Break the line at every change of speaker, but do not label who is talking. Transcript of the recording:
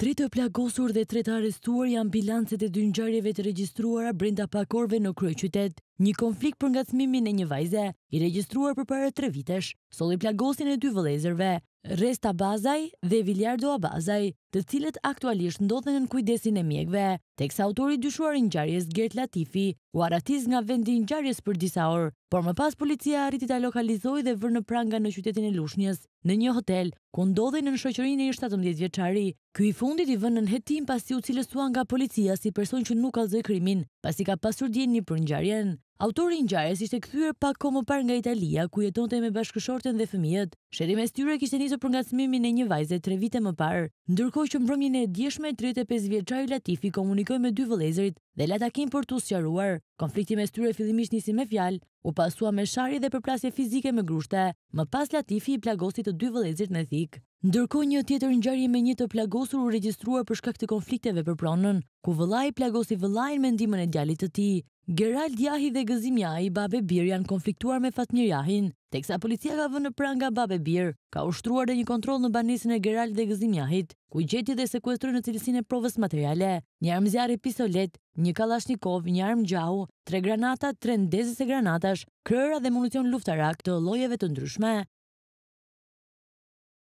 Tre të plagosur dhe tre të arrestuar janë bilancet e dy ngjarjeve të regjistruara brenda pakorve në kryeqytet një konflikt për nga cmimin e një vajze, i registruar për përre tre vitesh, soli plagosin e dy vëlezerve, rest Abazaj dhe Viljardo Abazaj, të cilët aktualisht ndodhen në kujdesin e mjekve, teksa autorit autori dyshuar një gjarjes Gert Latifi, u aratiz nga vendi në gjarjes për disa orë, por më pas policia arriti ta lokalizoj dhe vërë në pranga në qytetin e Lushnjës, në një hotel, ku ndodhen në shoqërin e 17 vjeqari. Ky i fundit i vënë në hetim pasi u cilësua nga policia si person që nuk alzoj krimin, pasi ka pasur djeni për në gjarjen. Autori i ngjarës ishte kthyer pak kohë më parë nga Italia, ku jetonte me bashkëshorten dhe fëmijët. Sheri styre kishte nisur për ngacmimin e një vajze 3 vite më parë. Ndërkohë që mbrojën e djeshme 35 vjeçari Latifi komunikoi me dy vëllezërit dhe la për tu sqaruar. Konflikti mes tyre fillimisht nisi me fjalë, u pasua me shari dhe përplasje fizike me grushte. Më pas Latifi i plagositi të dy vëllezërit në thik. Ndërko një tjetër gjarje me një të plagosur u registruar për shkakt të konflikteve për pronën, ku i plagosi vëllajn me ndimën e djalit të ti. Gerald Jahi dhe Gëzim Jahi, babe Bir, janë konfliktuar me Fatmir Jahin, teksa policia ka vënë pra nga babe Bir, ka ushtruar dhe një kontrol në banisën e Gerald dhe Gëzim Jahit, ku i gjeti dhe sekuestru në cilësin e provës materiale, një armë zjarë pistolet, një kalashnikov, një armë gjahu, tre granata, tre ndezës e granatash, krëra dhe municion luftarak të lojeve të ndryshme,